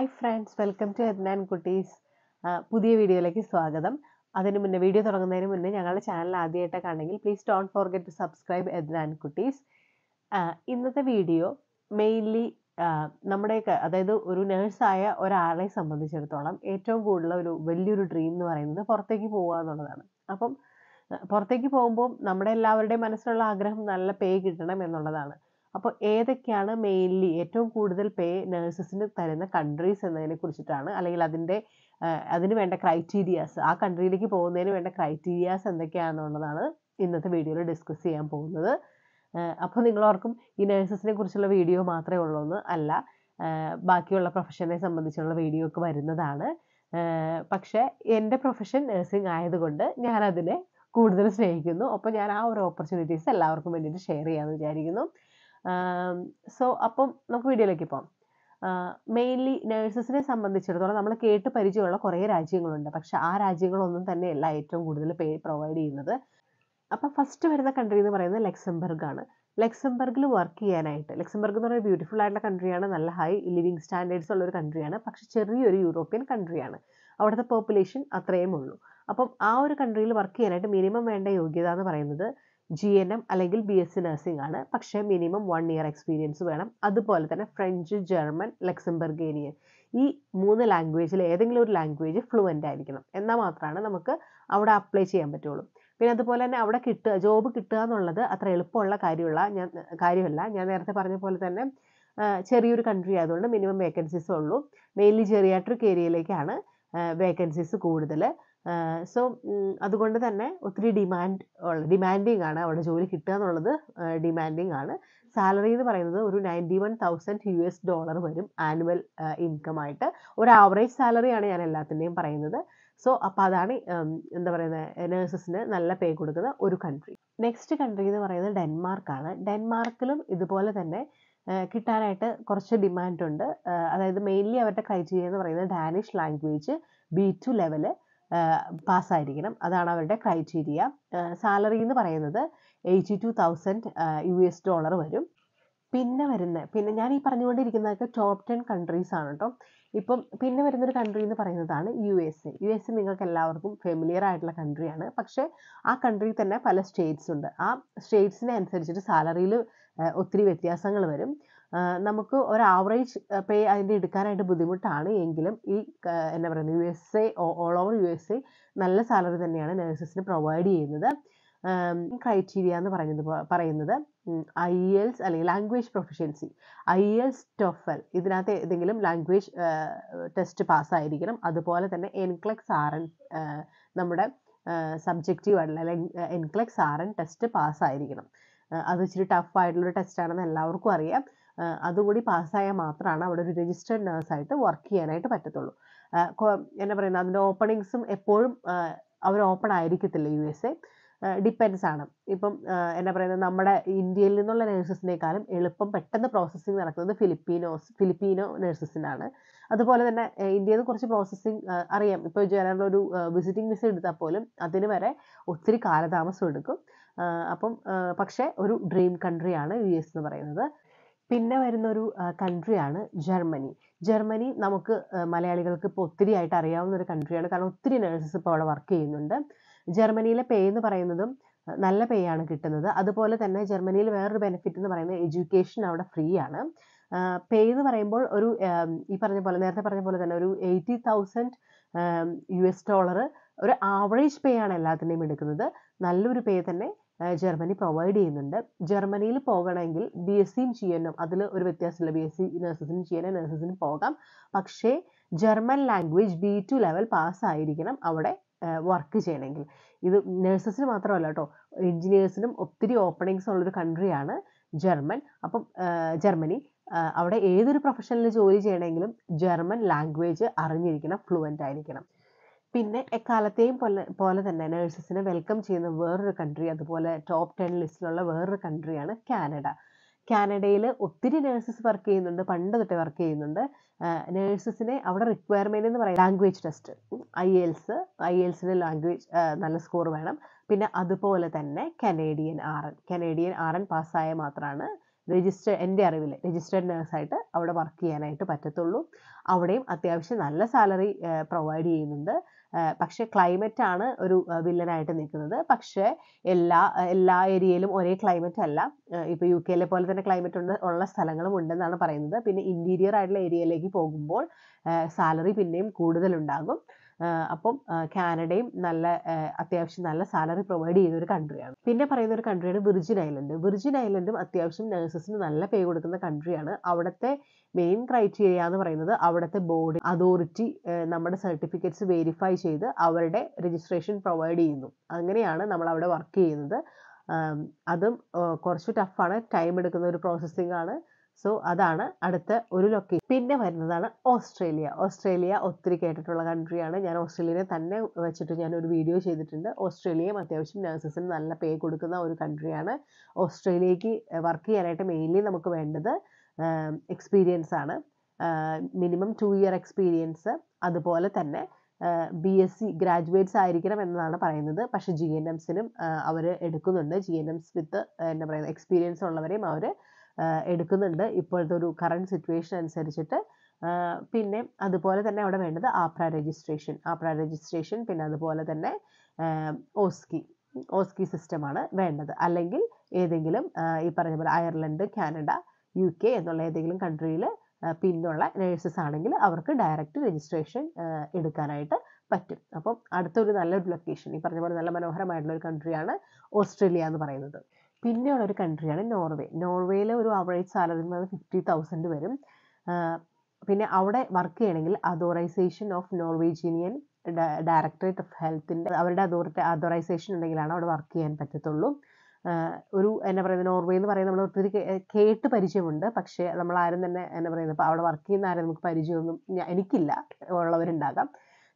Hi friends welcome to Adnan Kutties പുതിയ വീഡിയോയിലേക്ക് സ്വാഗതം അതിന് മുന്നേ വീഡിയോ തുടങ്ങുന്നതിന് മുന്നേ ഞങ്ങളുടെ ചാനൽ ആണെങ്കിൽ please don't forget to subscribe Adnan Kutties ഇന്നത്തെ വീഡിയോ മെയിൻലി നമ്മുടെയൊക്കെ അതായത് ഒരു നേഴ്സായ ഒരാളെ സംബന്ധിച്ചിടത്തോളം ഏറ്റവും കൂടുതൽ ഒരു വലിയൊരു ഡ്രീം എന്ന് പറയുന്നത് പുറത്തേക്ക് പോവുക എന്നുള്ളതാണ് അപ്പം പുറത്തേക്ക് പോകുമ്പോൾ നമ്മുടെ എല്ലാവരുടെയും മനസ്സിലുള്ള ആഗ്രഹം നല്ല പേ കിട്ടണം എന്നുള്ളതാണ് അപ്പോൾ ഏതൊക്കെയാണ് മെയിൻലി ഏറ്റവും കൂടുതൽ പേ നഴ്സസിന് തരുന്ന കൺട്രീസ് എന്നതിനെ കുറിച്ചിട്ടാണ് അല്ലെങ്കിൽ അതിൻ്റെ അതിന് വേണ്ട ക്രൈറ്റീരിയാസ് ആ കൺട്രിയിലേക്ക് പോകുന്നതിന് വേണ്ട ക്രൈറ്റീരിയാസ് എന്തൊക്കെയാണെന്നുള്ളതാണ് ഇന്നത്തെ വീഡിയോയിൽ ഡിസ്കസ് ചെയ്യാൻ പോകുന്നത് അപ്പോൾ നിങ്ങളോർക്കും ഈ നഴ്സസിനെ കുറിച്ചുള്ള വീഡിയോ മാത്രമേ ഉള്ളൂ എന്ന് അല്ല ബാക്കിയുള്ള പ്രൊഫഷനെ സംബന്ധിച്ചുള്ള വീഡിയോ ഒക്കെ വരുന്നതാണ് പക്ഷേ എൻ്റെ പ്രൊഫഷൻ നഴ്സിംഗ് ആയതുകൊണ്ട് ഞാനതിനെ കൂടുതൽ സ്നേഹിക്കുന്നു അപ്പോൾ ഞാൻ ആ ഒരു ഓപ്പർച്യൂണിറ്റീസ് എല്ലാവർക്കും വേണ്ടിയിട്ട് ഷെയർ ചെയ്യാമെന്ന് വിചാരിക്കുന്നു സോ അപ്പം നമുക്ക് വീഡിയോയിലേക്ക് പോകാം മെയിൻലി നേഴ്സസിനെ സംബന്ധിച്ചിടത്തോളം നമ്മൾ കേട്ട് പരിചയമുള്ള കുറേ രാജ്യങ്ങളുണ്ട് പക്ഷെ ആ രാജ്യങ്ങളൊന്നും തന്നെയല്ല ഏറ്റവും കൂടുതൽ പേ പ്രൊവൈഡ് ചെയ്യുന്നത് അപ്പം ഫസ്റ്റ് വരുന്ന കൺട്രി എന്ന് പറയുന്നത് ലക്സംബർഗ് ആണ് ലക്സംബർഗിൽ വർക്ക് ചെയ്യാനായിട്ട് ലക്സംബർഗ് എന്ന് പറയുന്നത് ബ്യൂട്ടിഫുൾ ആയിട്ടുള്ള കൺട്രിയാണ് നല്ല ഹൈ ലിവിങ് സ്റ്റാൻഡേർഡ്സ് ഉള്ള ഒരു കൺട്രിയാണ് പക്ഷെ ചെറിയൊരു യൂറോപ്യൻ കൺട്രിയാണ് അവിടുത്തെ പോപ്പുലേഷൻ അത്രയും ഉള്ളൂ അപ്പം ആ ഒരു കൺട്രിയിൽ വർക്ക് ചെയ്യാനായിട്ട് മിനിമം വേണ്ട യോഗ്യത എന്ന് പറയുന്നത് ജി എൻ എം അല്ലെങ്കിൽ ബി എസ് സി നഴ്സിംഗ് ആണ് പക്ഷേ മിനിമം വൺ ഇയർ എക്സ്പീരിയൻസ് വേണം അതുപോലെ തന്നെ ഫ്രഞ്ച് ജർമ്മൻ ലക്സംബർഗേനിയൻ ഈ മൂന്ന് ലാംഗ്വേജിൽ ഏതെങ്കിലും ഒരു ലാംഗ്വേജ് ഫ്ലുവൻ്റ് ആയിരിക്കണം എന്നാൽ മാത്രമാണ് നമുക്ക് അവിടെ അപ്ലൈ ചെയ്യാൻ പറ്റുള്ളൂ പിന്നെ അതുപോലെ തന്നെ അവിടെ കിട്ടുക ജോബ് കിട്ടുക എന്നുള്ളത് അത്ര എളുപ്പമുള്ള കാര്യമുള്ള ഞാൻ കാര്യമല്ല ഞാൻ നേരത്തെ പറഞ്ഞ പോലെ തന്നെ ചെറിയൊരു കൺട്രി ആയതുകൊണ്ട് മിനിമം വേക്കൻസീസ് ഉള്ളൂ മെയിൻലി ജെറിയാട്രിക് ഏരിയയിലേക്കാണ് വേക്കൻസീസ് കൂടുതൽ സോ അതുകൊണ്ട് തന്നെ ഒത്തിരി ഡിമാൻഡ് ഉള്ള ഡിമാൻഡിങ് ആണ് അവിടെ ജോലി കിട്ടുക എന്നുള്ളത് ഡിമാൻഡിങ് ആണ് സാലറി എന്ന് പറയുന്നത് ഒരു ninety one thousand U S dollar വരും ആനുവൽ ഇൻകം ആയിട്ട് ഒരു ആവറേജ് സാലറിയാണ് ഞാൻ എല്ലാത്തിൻ്റെയും പറയുന്നത് സോ അപ്പോൾ അതാണ് എന്താ പറയുന്നത് നേഴ്സസിന് നല്ല പേ കൊടുക്കുന്ന ഒരു കൺട്രി നെക്സ്റ്റ് കൺട്രി എന്ന് പറയുന്നത് ഡെൻമാർക്കാണ് ഡെൻമാർക്കിലും ഇതുപോലെ തന്നെ കിട്ടാനായിട്ട് കുറച്ച് ഡിമാൻഡുണ്ട് അതായത് മെയിൻലി അവരുടെ ക്രൈറ്റീരിയ എന്ന് പറയുന്നത് Danish language B two level പാസ്സായിരിക്കണം അതാണ് അവരുടെ ക്രൈറ്റീരിയ സാലറി എന്ന് പറയുന്നത് eighty two thousand U S dollar വരും പിന്നെ വരുന്ന പിന്നെ ഞാൻ ഈ പറഞ്ഞുകൊണ്ടിരിക്കുന്നതൊക്കെ ടോപ്പ് ടെൻ കൺട്രീസ് ആണ് കേട്ടോ ഇപ്പം പിന്നെ വരുന്നൊരു കൺട്രി എന്ന് പറയുന്നതാണ് U S A U S A നിങ്ങൾക്ക് എല്ലാവർക്കും ഫെമിലിയർ ആയിട്ടുള്ള കൺട്രിയാണ് പക്ഷേ ആ കൺട്രിയിൽ തന്നെ പല സ്റ്റേറ്റ്സ് ഉണ്ട് ആ സ്റ്റേറ്റ്സിനെ അനുസരിച്ചിട്ട് സാലറിയിൽ ഒത്തിരി വ്യത്യാസങ്ങൾ വരും നമുക്ക് ഒരു ആവറേജ് പേ അതിൻ്റെ എടുക്കാനായിട്ട് ബുദ്ധിമുട്ടാണ് എങ്കിലും ഈ എന്താ പറയുന്നത് U S A all over U S A നല്ല സാലറി തന്നെയാണ് നഴ്സസിന് പ്രൊവൈഡ് ചെയ്യുന്നത് ക്രൈറ്റീരിയ എന്ന് പറയുന്നത് പറയുന്നത് ഐ എൽസ് അല്ലെങ്കിൽ language proficiency IELTS TOEFL ഇതിനകത്ത് ഏതെങ്കിലും ലാംഗ്വേജ് ടെസ്റ്റ് പാസ്സായിരിക്കണം അതുപോലെ തന്നെ എൻക്ലക്സ് ആർ എൻ നമ്മുടെ സബ്ജക്റ്റീവ് ആയിട്ടുള്ള അല്ലെങ്കിൽ എൻക്ലക്സ് ആർ എൻ ടെസ്റ്റ് പാസ്സായിരിക്കണം അത് ഇച്ചിരി ടഫായിട്ടുള്ളൊരു ടെസ്റ്റാണെന്ന് എല്ലാവർക്കും അറിയാം അതുകൂടി പാസ്സായാൽ മാത്രമാണ് അവിടെ ഒരു രജിസ്റ്റേഡ് നേഴ്സായിട്ട് വർക്ക് ചെയ്യാനായിട്ട് പറ്റത്തുള്ളൂ എന്നാ പറയുന്നത് അതിൻ്റെ ഓപ്പണിങ്സും എപ്പോഴും അവർ ഓപ്പൺ ആയിരിക്കത്തില്ല യു എസ് എ ഡിപ്പെൻസ് ആണ് ഇപ്പം എന്നാ പറയുന്നത് നമ്മുടെ ഇന്ത്യയിൽ നിന്നുള്ള നേഴ്സസിനേക്കാളും എളുപ്പം പെട്ടെന്ന് പ്രോസസ്സിങ് നടക്കുന്നത് ഫിലിപ്പീനോസ് ഫിലിപ്പീനോ നേഴ്സസിനാണ് അതുപോലെ തന്നെ ഇന്ത്യയിൽ നിന്ന് കുറച്ച് പ്രോസസ്സിങ് അറിയാം ഇപ്പോൾ ജനറൽ ഒരു വിസിറ്റിംഗ് വിസ എടുത്താൽ പോലും അതിന് വരെ ഒത്തിരി കാലതാമസം എടുക്കും അപ്പം പക്ഷേ ഒരു ഡ്രീം കൺട്രിയാണ് യു എസ് എന്ന് പറയുന്നത് പിന്നെ വരുന്നൊരു കൺട്രിയാണ് ജർമ്മനി ജർമ്മനി നമുക്ക് മലയാളികൾക്ക് ഇപ്പോൾ ആയിട്ട് അറിയാവുന്ന ഒരു കൺട്രിയാണ് കാരണം ഒത്തിരി നഴ്സസ് ഇപ്പോൾ അവിടെ വർക്ക് ചെയ്യുന്നുണ്ട് ജർമ്മനിയിലെ പേ എന്ന് പറയുന്നതും നല്ല പേ ആണ് കിട്ടുന്നത് അതുപോലെ തന്നെ ജർമ്മനിയിൽ വേറൊരു ബെനിഫിറ്റ് എന്ന് പറയുന്നത് എഡ്യൂക്കേഷൻ അവിടെ ഫ്രീ ആണ് പേ എന്ന് പറയുമ്പോൾ ഒരു ഈ പറഞ്ഞ പോലെ നേരത്തെ പറഞ്ഞ പോലെ തന്നെ ഒരു eighty thousand U S dollar ഒരു ആവറേജ് പേ ആണ് എല്ലാത്തിൻ്റെയും എടുക്കുന്നത് നല്ലൊരു പേ തന്നെ ജർമ്മനി പ്രൊവൈഡ് ചെയ്യുന്നുണ്ട് ജർമ്മനിയിൽ പോകണമെങ്കിൽ ബി എസ് സിയും ചെയ്യണം അതിൽ ഒരു വ്യത്യാസമില്ല ബി എസ് സി നഴ്സസിനും ചെയ്യണം നഴ്സസിനും പോകാം പക്ഷേ German language B two level പാസ്സായിരിക്കണം അവിടെ വർക്ക് ചെയ്യണമെങ്കിൽ ഇത് നഴ്സസിന് മാത്രമല്ല കേട്ടോ എഞ്ചിനീയേഴ്സിനും ഒത്തിരി ഓപ്പണിങ്സ് ഉള്ളൊരു കൺട്രിയാണ് ജർമ്മൻ അപ്പം ജർമ്മനി അവിടെ ഏതൊരു പ്രൊഫഷനിൽ ജോലി ചെയ്യണമെങ്കിലും ജർമ്മൻ ലാംഗ്വേജ് അറിഞ്ഞിരിക്കണം ഫ്ലുവൻ്റ് ആയിരിക്കണം പിന്നെ എക്കാലത്തെയും പോലെ പോലെ തന്നെ നേഴ്സസിനെ വെൽക്കം ചെയ്യുന്ന വേറൊരു കൺട്രി അതുപോലെ ടോപ്പ് ടെൻ ലിസ്റ്റിലുള്ള വേറൊരു കൺട്രിയാണ് കാനഡ കാനഡയിൽ ഒത്തിരി നേഴ്സസ് വർക്ക് ചെയ്യുന്നുണ്ട് പണ്ട് തൊട്ടേ വർക്ക് ചെയ്യുന്നുണ്ട് നേഴ്സസിനെ അവിടെ റിക്വയർമെൻ്റ് എന്ന് പറയുന്നത് ലാംഗ്വേജ് ടെസ്റ്റ് ഐ എൽസ് ഐ എൽസിന് ലാംഗ്വേജ് നല്ല സ്കോർ വേണം പിന്നെ അതുപോലെ തന്നെ Canadian R N Canadian R N പാസ്സായ മാത്രമാണ് രജിസ്റ്റർ എൻ്റെ അറിവിൽ രജിസ്റ്റേഡ് നേഴ്സായിട്ട് അവിടെ വർക്ക് ചെയ്യാനായിട്ട് പറ്റത്തുള്ളൂ അവിടെയും അത്യാവശ്യം നല്ല സാലറി പ്രൊവൈഡ് ചെയ്യുന്നുണ്ട് പക്ഷേ climate ആണ് ഒരു വില്ലനായിട്ട് നിൽക്കുന്നത്. പക്ഷേ എല്ലാ എല്ലാ ഏരിയയിലും ഒരേ climate അല്ല. ഇപ്പൊ യു കെയിലെ പോലെ തന്നെ climate ഉണ്ട് ഉള്ള സ്ഥലങ്ങളും ഉണ്ടെന്നാണ് പറയുന്നത്. പിന്നെ ഇന്റീരിയർ ആയിട്ടുള്ള ഏരിയയിലേക്ക് പോകുമ്പോൾ സാലറി salary പിന്നെയും കൂടുതൽ ഉണ്ടാകും. അപ്പം കാനഡയും നല്ല അത്യാവശ്യം നല്ല salary പ്രൊവൈഡ് ചെയ്യുന്ന ഒരു കൺട്രിയാണ് പിന്നെ പറയുന്ന ഒരു കൺട്രിയാണ് വിർജിൻ ഐലൻഡ്. വിർജിൻ ഐലൻഡും അത്യാവശ്യം നഴ്സസിന് നല്ല പേ കൊടുക്കുന്ന കൺട്രിയാണ് അവിടുത്തെ അവിടത്തെ മെയിൻ ക്രൈറ്റീരിയ എന്ന് പറയുന്നത് അവിടുത്തെ ബോർഡ് അതോറിറ്റി നമ്മുടെ സർട്ടിഫിക്കറ്റ്സ് വെരിഫൈ ചെയ്ത് അവരുടെ രജിസ്ട്രേഷൻ പ്രൊവൈഡ് ചെയ്യുന്നു അങ്ങനെയാണ് നമ്മൾ അവിടെ വർക്ക് ചെയ്യുന്നത് അതും കുറച്ച് ടഫാണ് ടൈം എടുക്കുന്ന ഒരു പ്രോസസ്സിംഗ് ആണ് സോ അതാണ് അടുത്ത ഒരു ലൊക്കേഷൻ പിന്നെ വരുന്നതാണ് ഓസ്ട്രേലിയ ഓസ്ട്രേലിയ ഒത്തിരി കേട്ടിട്ടുള്ള കൺട്രിയാണ് ഞാൻ ഓസ്ട്രേലിയനെ തന്നെ വെച്ചിട്ട് ഞാൻ ഒരു വീഡിയോ ചെയ്തിട്ടുണ്ട് ഓസ്ട്രേലിയയും അത്യാവശ്യം നഴ്സസിന് നല്ല പേ കൊടുക്കുന്ന ഒരു കൺട്രിയാണ് ഓസ്ട്രേലിയക്ക് വർക്ക് ചെയ്യാനായിട്ട് മെയിൻലി നമുക്ക് വേണ്ടത് എക്സ്പീരിയൻസ് ആണ് മിനിമം ടു ഇയർ എക്സ്പീരിയൻസ് അതുപോലെ തന്നെ ബി എസ് സി ഗ്രാജുവേറ്റ്സ് ആയിരിക്കണം എന്നതാണ് പറയുന്നത് പക്ഷേ ജി എൻ എംസിനും അവർ എടുക്കുന്നുണ്ട് ജി എൻ എംസ് വിത്ത് എന്താ പറയുക എക്സ്പീരിയൻസ് ഉള്ളവരെയും അവർ എടുക്കുന്നുണ്ട് ഇപ്പോഴത്തെ ഒരു കറണ്ട് സിറ്റുവേഷൻ അനുസരിച്ചിട്ട് പിന്നെ അതുപോലെ തന്നെ അവിടെ വേണ്ടത് ആപ്ര രജിസ്ട്രേഷൻ ആപ്ര രജിസ്ട്രേഷൻ പിന്നെ അതുപോലെ തന്നെ ഓസ്കി ഓസ്കി സിസ്റ്റമാണ് വേണ്ടത് അല്ലെങ്കിൽ ഏതെങ്കിലും ഈ പറഞ്ഞ പോലെ അയർലൻഡ് കാനഡ യു കെ എന്നുള്ള ഏതെങ്കിലും കൺട്രിയിൽ പിന്നുള്ള നേഴ്സസ് ആണെങ്കിൽ അവർക്ക് ഡയറക്റ്റ് രജിസ്ട്രേഷൻ എടുക്കാനായിട്ട് പറ്റും അപ്പം അടുത്തൊരു നല്ലൊരു ലൊക്കേഷൻ ഈ പറഞ്ഞ പോലെ നല്ല മനോഹരമായിട്ടുള്ള ഒരു കൺട്രിയാണ് ഓസ്ട്രേലിയ എന്ന് പറയുന്നത് പിന്നെയുള്ള ഒരു കൺട്രിയാണ് നോർവേ നോർവേയിലെ ഒരു അവറേജ് സാലറി എന്ന് പറയുന്നത് ഫിഫ്റ്റി തൗസൻഡ് വരും പിന്നെ അവിടെ വർക്ക് ചെയ്യണമെങ്കിൽ authorization of Norwegian directorate of ഹെൽത്തിൻ്റെ അവരുടെ അതോറിറ്റി അതോറൈസേഷൻ ഉണ്ടെങ്കിലാണ് അവിടെ വർക്ക് ചെയ്യാൻ പറ്റത്തുള്ളൂ ഒരു എന്നാ പറയുന്നത് നോർവേ എന്ന് പറയുന്നത് നമ്മൾ ഒത്തിരി കേട്ട് പരിചയമുണ്ട് പക്ഷേ നമ്മൾ ആരും തന്നെ എന്നാ പറയുന്നത് ഇപ്പോൾ അവിടെ വർക്ക് ചെയ്യുന്ന ആരും നമുക്ക് പരിചയമൊന്നും എനിക്കില്ല ഉള്ളവരുണ്ടാകാം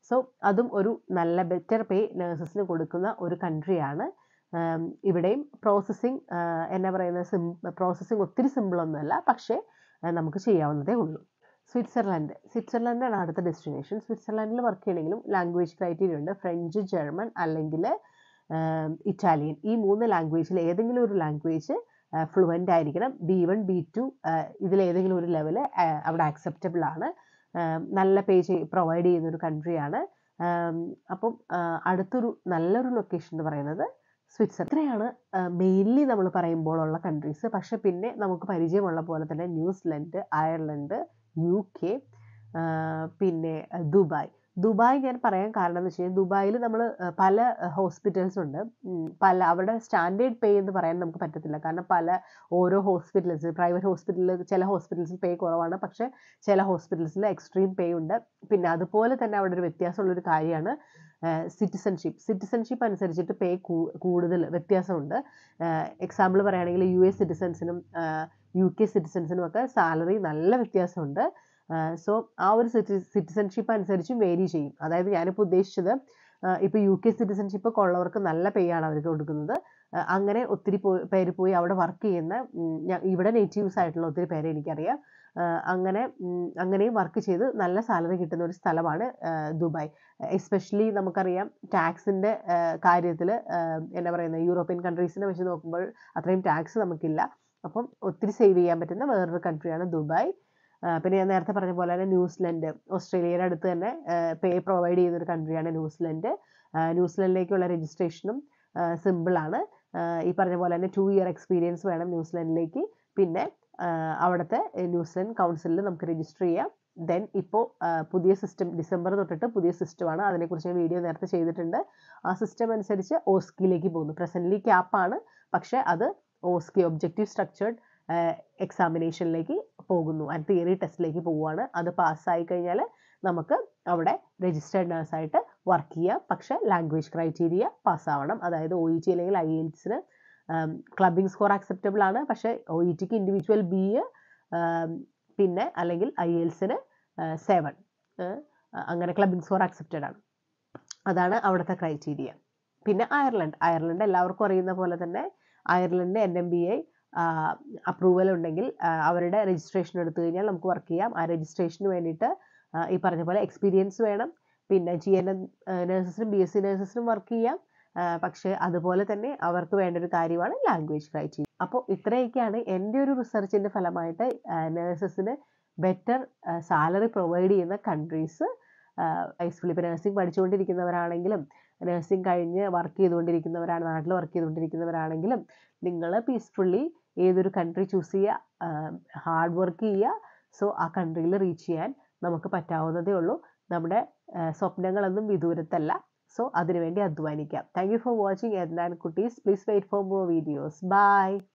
സോ അതും ഒരു നല്ല ബെറ്റർ പേ നേഴ്സസിന് കൊടുക്കുന്ന ഒരു കൺട്രിയാണ് ഇവിടെയും പ്രോസസ്സിങ് എന്നാ പറയുന്നത് സിം പ്രോസസ്സിങ് ഒത്തിരി സിമ്പിളൊന്നുമല്ല പക്ഷേ നമുക്ക് ചെയ്യാവുന്നതേ ഉള്ളൂ സ്വിറ്റ്സർലൻഡ് സ്വിറ്റ്സർലൻഡാണ് അടുത്ത ഡെസ്റ്റിനേഷൻ സ്വിറ്റ്സർലൻഡിൽ വർക്ക് ചെയ്യണമെങ്കിലും ലാംഗ്വേജ് ക്രൈറ്റീരിയ ഉണ്ട് ഫ്രഞ്ച് ജർമ്മൻ അല്ലെങ്കിൽ ഇറ്റാലിയൻ ഈ മൂന്ന് ലാംഗ്വേജിൽ ഏതെങ്കിലും ഒരു ലാംഗ്വേജ് ഫ്ലുവൻ്റ് ആയിരിക്കണം ബി വൺ ബി ടു ഇതിലേതെങ്കിലും ഒരു ലെവൽ അവിടെ ആക്സെപ്റ്റബിൾ ആണ് നല്ല പേജ് പ്രൊവൈഡ് ചെയ്യുന്ന ഒരു കൺട്രിയാണ് അപ്പം അടുത്തൊരു നല്ലൊരു ലൊക്കേഷൻ എന്ന് പറയുന്നത് സ്വിറ്റ്സർ ഇത്രയാണ് മെയിൻലി നമ്മൾ പറയുമ്പോഴുള്ള കൺട്രീസ് പക്ഷെ പിന്നെ നമുക്ക് പരിചയമുള്ള പോലെ തന്നെ ന്യൂസിലൻഡ് അയർലൻഡ് യു കെ പിന്നെ ദുബായ് ദുബായ് ഞാൻ പറയാൻ കാരണം എന്ന് വെച്ച് കഴിഞ്ഞാൽ ദുബായിൽ നമ്മൾ പല ഹോസ്പിറ്റൽസ് ഉണ്ട് പല അവിടെ സ്റ്റാൻഡേർഡ് പേ എന്ന് പറയാൻ നമുക്ക് പറ്റത്തില്ല കാരണം പല ഓരോ ഹോസ്പിറ്റൽസ് പ്രൈവറ്റ് ഹോസ്പിറ്റലിൽ ചില ഹോസ്പിറ്റൽസിൽ പേ കുറവാണ് പക്ഷേ ചില ഹോസ്പിറ്റൽസിൽ എക്സ്ട്രീം പേ ഉണ്ട് പിന്നെ അതുപോലെ തന്നെ അവിടെ ഒരു വ്യത്യാസമുള്ളൊരു കാര്യമാണ് സിറ്റിസൺഷിപ്പ് സിറ്റിസൺഷിപ്പ് അനുസരിച്ചിട്ട് പേ കൂടുതൽ വ്യത്യാസമുണ്ട് എക്സാമ്പിൾ പറയുകയാണെങ്കിൽ യു എസ് സിറ്റിസൺസിനും യു കെ സിറ്റിസൺസിനും ഒക്കെ സാലറി നല്ല വ്യത്യാസമുണ്ട് സോ ആ ഒരു സിറ്റിസൺഷിപ്പ് അനുസരിച്ച് വേരി ചെയ്യും അതായത് ഞാനിപ്പോൾ ഉദ്ദേശിച്ചത് ഇപ്പോൾ യു കെ സിറ്റിസൺഷിപ്പ് ഒക്കെ ഉള്ളവർക്ക് നല്ല പേ ആണ് അവർക്ക് കൊടുക്കുന്നത് അങ്ങനെ ഒത്തിരി പേര് പോയി അവിടെ വർക്ക് ചെയ്യുന്ന ഇവിടെ നേറ്റീവ്സ് ആയിട്ടുള്ള ഒത്തിരി പേരെ എനിക്കറിയാം അങ്ങനെ അങ്ങനെയും വർക്ക് ചെയ്ത് നല്ല സാലറി കിട്ടുന്ന ഒരു സ്ഥലമാണ് ദുബായ് എസ്പെഷ്യലി നമുക്കറിയാം ടാക്സിൻ്റെ കാര്യത്തിൽ എന്താ പറയുന്നത് യൂറോപ്യൻ കൺട്രീസിനെ വെച്ച് നോക്കുമ്പോൾ അത്രയും ടാക്സ് നമുക്കില്ല അപ്പം ഒത്തിരി സേവ് ചെയ്യാൻ പറ്റുന്ന വേറൊരു കൺട്രിയാണ് ദുബായ് പിന്നെ ഞാൻ നേരത്തെ പറഞ്ഞ പോലെ തന്നെ ന്യൂസിലൻഡ് ഓസ്ട്രേലിയയുടെ അടുത്ത് തന്നെ പേ പ്രൊവൈഡ് ചെയ്യുന്ന ഒരു കൺട്രിയാണ് ന്യൂസിലൻഡ് ന്യൂസിലൻഡിലേക്കുള്ള രജിസ്ട്രേഷനും സിമ്പിളാണ് ഈ പറഞ്ഞ പോലെ തന്നെ ടു ഇയർ എക്സ്പീരിയൻസ് വേണം ന്യൂസിലൻഡിലേക്ക് പിന്നെ അവിടുത്തെ ന്യൂസിലൻഡ് കൗൺസിലിൽ നമുക്ക് രജിസ്റ്റർ ചെയ്യാം ദെൻ ഇപ്പോൾ പുതിയ സിസ്റ്റം ഡിസംബർ തൊട്ടിട്ട് പുതിയ സിസ്റ്റമാണ് അതിനെക്കുറിച്ച് ഞാൻ വീഡിയോ നേരത്തെ ചെയ്തിട്ടുണ്ട് ആ സിസ്റ്റം അനുസരിച്ച് ഓസ്കിയിലേക്ക് പോകുന്നു പ്രസൻ്റ്ലി ക്യാപ്പാണ് പക്ഷേ അത് ഓസ്കി ഒബ്ജക്റ്റീവ് സ്ട്രക്ചേർഡ് എക്സാമിനേഷനിലേക്ക് പോകുന്നു അത് തിയറി ടെസ്റ്റിലേക്ക് പോവുകയാണ് അത് പാസ്സായി കഴിഞ്ഞാൽ നമുക്ക് അവിടെ രജിസ്റ്റേർഡ് നേഴ്സായിട്ട് വർക്ക് ചെയ്യാം പക്ഷേ ലാംഗ്വേജ് ക്രൈറ്റീരിയ പാസ്സാവണം അതായത് ഒ ഇ ടി അല്ലെങ്കിൽ ഐ എൽസിന് ക്ലബിംഗ് സ്കോർ അക്സെപ്റ്റബിൾ ആണ് പക്ഷേ ഒ ഇ ടിക്ക് ഇൻഡിവിജ്വൽ ബി പിന്നെ അല്ലെങ്കിൽ ഐ എൽസിന് സെവൻ അങ്ങനെ ക്ലബിംഗ് സ്കോർ അക്സെപ്റ്റഡ് ആണ് അതാണ് അവിടുത്തെ ക്രൈറ്റീരിയ പിന്നെ അയർലൻഡ് അയർലൻഡ് എല്ലാവർക്കും അറിയുന്ന പോലെ തന്നെ അയർലൻഡിൽ N M B I approval ഉണ്ടെങ്കിൽ അവരുടെ രജിസ്ട്രേഷൻ എടുത്തു കഴിഞ്ഞാൽ നമുക്ക് വർക്ക് ചെയ്യാം ആ രജിസ്ട്രേഷന് വേണ്ടിയിട്ട് ഈ പറഞ്ഞ പോലെ എക്സ്പീരിയൻസ് വേണം പിന്നെ ജി എൻ എം നേഴ്സസിനും ബി എസ് സി നേഴ്സസിനും വർക്ക് ചെയ്യാം പക്ഷേ അതുപോലെ തന്നെ അവർക്ക് വേണ്ട ഒരു കാര്യമാണ് ലാംഗ്വേജ് റൈറ്റിംഗ് അപ്പോൾ ഇത്രയൊക്കെയാണ് എൻ്റെ ഒരു റിസർച്ചിൻ്റെ ഫലമായിട്ട് നേഴ്സസിന് ബെറ്റർ സാലറി പ്രൊവൈഡ് ചെയ്യുന്ന കൺട്രീസ് ഐസ്ഫുള്ളി ഇപ്പോൾ നഴ്സിംഗ് പഠിച്ചുകൊണ്ടിരിക്കുന്നവരാണെങ്കിലും നഴ്സിംഗ് കഴിഞ്ഞ് വർക്ക് ചെയ്തുകൊണ്ടിരിക്കുന്നവരാണ് നാട്ടിൽ വർക്ക് ചെയ്തുകൊണ്ടിരിക്കുന്നവരാണെങ്കിലും നിങ്ങൾ പീസ്ഫുള്ളി ഏതൊരു കൺട്രി ചൂസ് ചെയ്യുക ഹാർഡ് വർക്ക് ചെയ്യുക സോ ആ കൺട്രിയിൽ റീച്ച് ചെയ്യാൻ നമുക്ക് പറ്റാവുന്നതേ ഉള്ളൂ നമ്മുടെ സ്വപ്നങ്ങളൊന്നും വിദൂരത്തല്ല സോ അതിനുവേണ്ടി അധ്വാനിക്കാം thank you for watching Adnan Kutties please wait for more videos by